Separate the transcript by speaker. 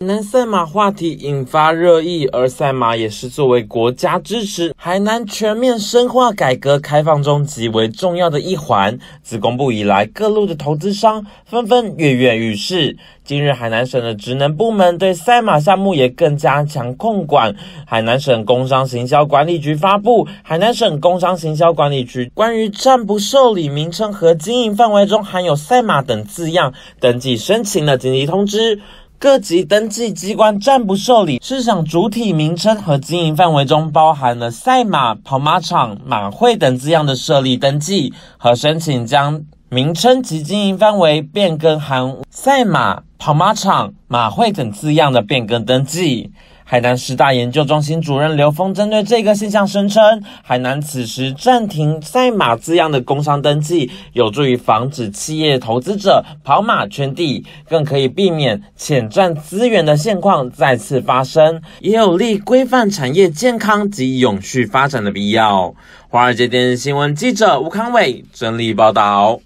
Speaker 1: 海南赛马话题引发热议，而赛马也是作为国家支持海南全面深化改革开放中极为重要的一环。自公布以来，各路的投资商纷纷跃跃欲试。今日，海南省的职能部门对赛马项目也更加强控管。海南省工商行销管理局发布《海南省工商行销管理局关于暂不受理名称和经营范围中含有“赛马”等字样登记申请的紧急通知》。各级登记机关暂不受理市场主体名称和经营范围中包含了“赛马、跑马场、马会”等字样的设立登记和申请将名称及经营范围变更含“赛马、跑马场、马会”等字样的变更登记。海南师大研究中心主任刘峰针对这个现象声称，海南此时暂停“赛马”字样的工商登记，有助于防止企业投资者跑马圈地，更可以避免潜占资源的现况再次发生，也有利规范产业健康及永续发展的必要。华尔街电视新闻记者吴康伟整理报道。